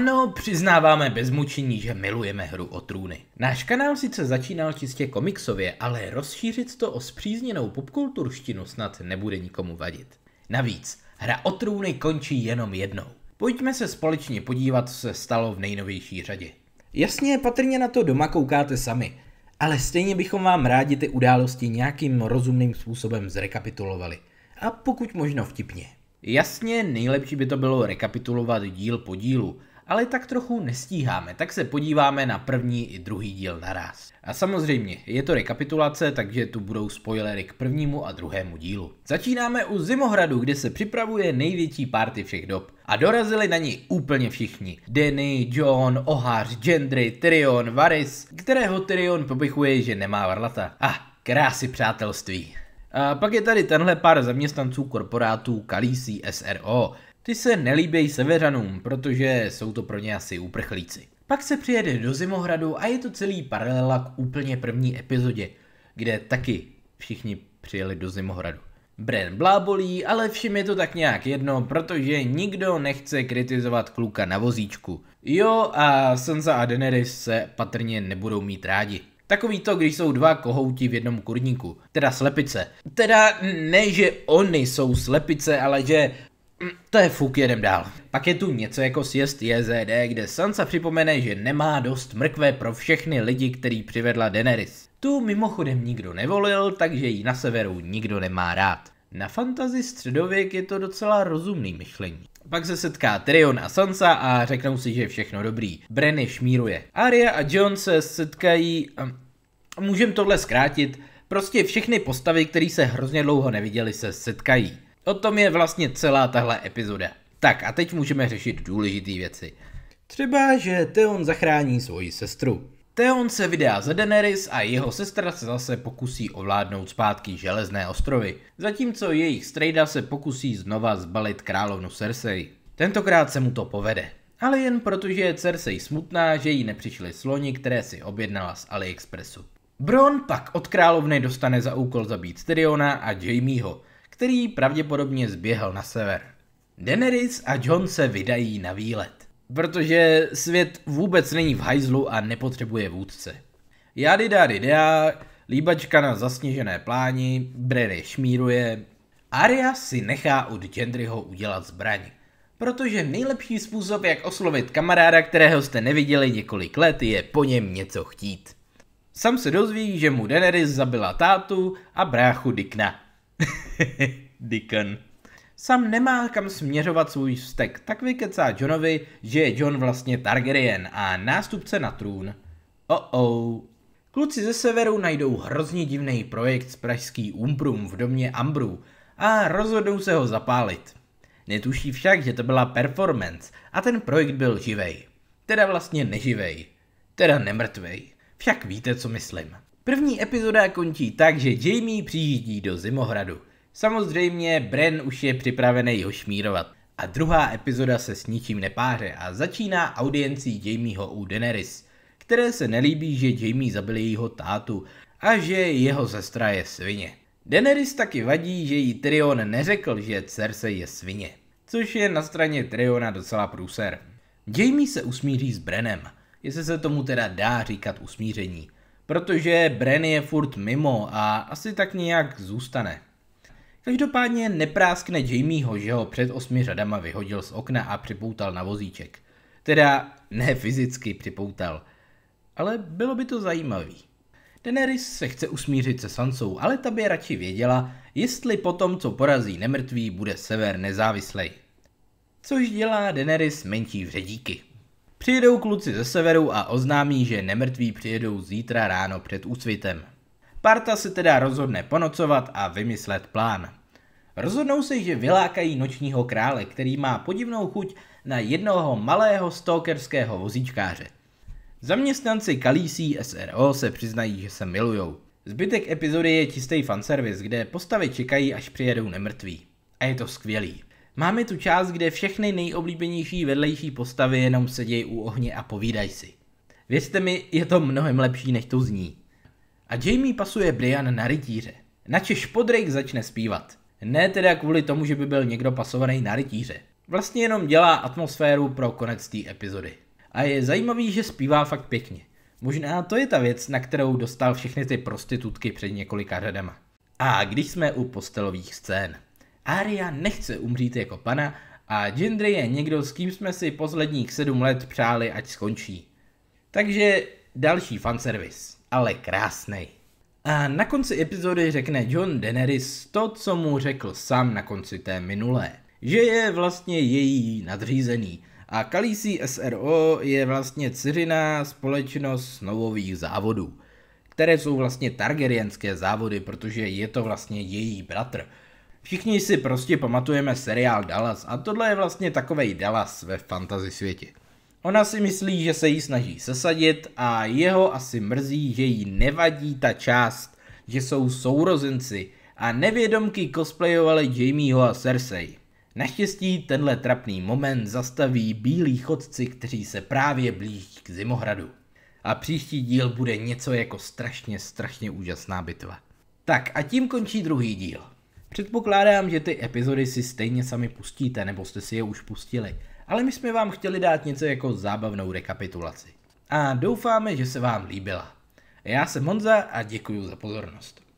Ano, přiznáváme bez mučení, že milujeme hru o trůny. Náš kanál sice začínal čistě komiksově, ale rozšířit to o zpřízněnou popkulturštinu snad nebude nikomu vadit. Navíc, hra o trůny končí jenom jednou. Pojďme se společně podívat, co se stalo v nejnovější řadě. Jasně, patrně na to doma koukáte sami, ale stejně bychom vám rádi ty události nějakým rozumným způsobem zrekapitulovali. A pokud možno vtipně. Jasně, nejlepší by to bylo rekapitulovat díl po dílu, ale tak trochu nestíháme, tak se podíváme na první i druhý díl naraz. A samozřejmě, je to rekapitulace, takže tu budou spoilery k prvnímu a druhému dílu. Začínáme u Zimohradu, kde se připravuje největší party všech dob. A dorazili na ní úplně všichni. Denny, John, Ohář, Gendry, Tyrion, Varys, kterého Tyrion popichuje, že nemá varlata. A ah, krásy přátelství. A pak je tady tenhle pár zaměstnanců korporátů Kalisi SRO, ty se nelíbějí severanům, protože jsou to pro ně asi uprchlíci. Pak se přijede do Zimohradu a je to celý paralela k úplně první epizodě, kde taky všichni přijeli do Zimohradu. Bren blábolí, ale všim je to tak nějak jedno, protože nikdo nechce kritizovat kluka na vozíčku. Jo a Sansa a Daenerys se patrně nebudou mít rádi. Takový to, když jsou dva kohouti v jednom kurníku, teda slepice. Teda ne, že oni jsou slepice, ale že to je fuk, jedem dál. Pak je tu něco jako sjezd JZD, kde Sansa připomene, že nemá dost mrkve pro všechny lidi, který přivedla Daenerys. Tu mimochodem nikdo nevolil, takže ji na severu nikdo nemá rád. Na fantazi středověk je to docela rozumný myšlení. Pak se setká Tyrion a Sansa a řeknou si, že je všechno dobrý. Brenny šmíruje. Arya a Jon se setkají... Ehm, můžem tohle zkrátit. Prostě všechny postavy, které se hrozně dlouho neviděli, se setkají. O tom je vlastně celá tahle epizoda. Tak a teď můžeme řešit důležité věci. Třeba, že Theon zachrání svoji sestru. Theon se vydá za Daenerys a jeho sestra se zase pokusí ovládnout zpátky Železné ostrovy, zatímco jejich strejda se pokusí znova zbalit královnu Cersei. Tentokrát se mu to povede. Ale jen protože je Cersei smutná, že jí nepřišly sloni, které si objednala z AliExpressu. Bron pak od královny dostane za úkol zabít Tyriona a Jaimeho který pravděpodobně zběhl na sever. Daenerys a John se vydají na výlet, protože svět vůbec není v hajzlu a nepotřebuje vůdce. Jady dá dea, líbačka na zasněžené pláni, Brede šmíruje. Arya si nechá od Gendryho udělat zbraň, protože nejlepší způsob, jak oslovit kamaráda, kterého jste neviděli několik let, je po něm něco chtít. Sam se dozví, že mu Daenerys zabila tátu a bráchu Dikna. Dickon. Sam nemá kam směřovat svůj vztek, tak vykecá Johnovi, že je John vlastně Targaryen a nástupce na trůn. Oh-oh. Kluci ze severu najdou hrozně divný projekt z pražský Umprum v domě Ambru a rozhodnou se ho zapálit. Netuší však, že to byla performance a ten projekt byl živej. Teda vlastně neživej. Teda nemrtvej. Však víte, co myslím. První epizoda končí tak, že Jamie přijíždí do Zimohradu. Samozřejmě Bren už je připravený ho šmírovat. A druhá epizoda se s ničím nepáře a začíná audiencí Jamieho u Daenerys, které se nelíbí, že Jamie zabil jejího tátu a že jeho sestra je svině. Daenerys taky vadí, že jí Tyrion neřekl, že Cersei je svině, což je na straně Tyriona docela průser. Jamie se usmíří s Brenem, jestli se tomu teda dá říkat usmíření protože Bren je furt mimo a asi tak nějak zůstane. Každopádně nepráskne Jamieho, že ho před osmi řadama vyhodil z okna a připoutal na vozíček. Teda ne fyzicky připoutal, ale bylo by to zajímavý. Daenerys se chce usmířit se Sansou, ale ta by radši věděla, jestli po tom, co porazí nemrtvý, bude sever nezávislej. Což dělá Daenerys menší vředíky. Přijedou kluci ze severu a oznámí, že nemrtví přijedou zítra ráno před úsvitem. Parta se teda rozhodne ponocovat a vymyslet plán. Rozhodnou se, že vylákají nočního krále, který má podivnou chuť na jednoho malého stalkerského vozíčkáře. Zaměstnanci Kalísí SRO se přiznají, že se milujou. Zbytek epizody je čistý fanservice, kde postavy čekají, až přijedou nemrtví. A je to skvělý. Máme tu část, kde všechny nejoblíbenější vedlejší postavy jenom sedějí u ohně a povídají si. Věřte mi, je to mnohem lepší, než to zní. A Jamie pasuje Brian na rytíře. Načež Podrick začne zpívat. Ne teda kvůli tomu, že by byl někdo pasovaný na rytíře. Vlastně jenom dělá atmosféru pro konec té epizody. A je zajímavý, že zpívá fakt pěkně. Možná to je ta věc, na kterou dostal všechny ty prostitutky před několika řadama. A když jsme u postelových scén. Arya nechce umřít jako pana a Gendry je někdo, s kým jsme si posledních sedm let přáli, ať skončí. Takže další fanservice, ale krásný. A na konci epizody řekne John Daenerys to, co mu řekl sám na konci té minulé. Že je vlastně její nadřízený a Kalisi SRO je vlastně ciřiná společnost novových závodů, které jsou vlastně targaryenské závody, protože je to vlastně její bratr. Všichni si prostě pamatujeme seriál Dallas a tohle je vlastně takovej Dallas ve fantasy světě. Ona si myslí, že se jí snaží sesadit a jeho asi mrzí, že jí nevadí ta část, že jsou sourozenci a nevědomky cosplayovali Jamieho a Cersei. Naštěstí tenhle trapný moment zastaví bílí chodci, kteří se právě blíží k Zimohradu. A příští díl bude něco jako strašně, strašně úžasná bitva. Tak a tím končí druhý díl. Předpokládám, že ty epizody si stejně sami pustíte, nebo jste si je už pustili, ale my jsme vám chtěli dát něco jako zábavnou rekapitulaci. A doufáme, že se vám líbila. Já jsem Monza a děkuji za pozornost.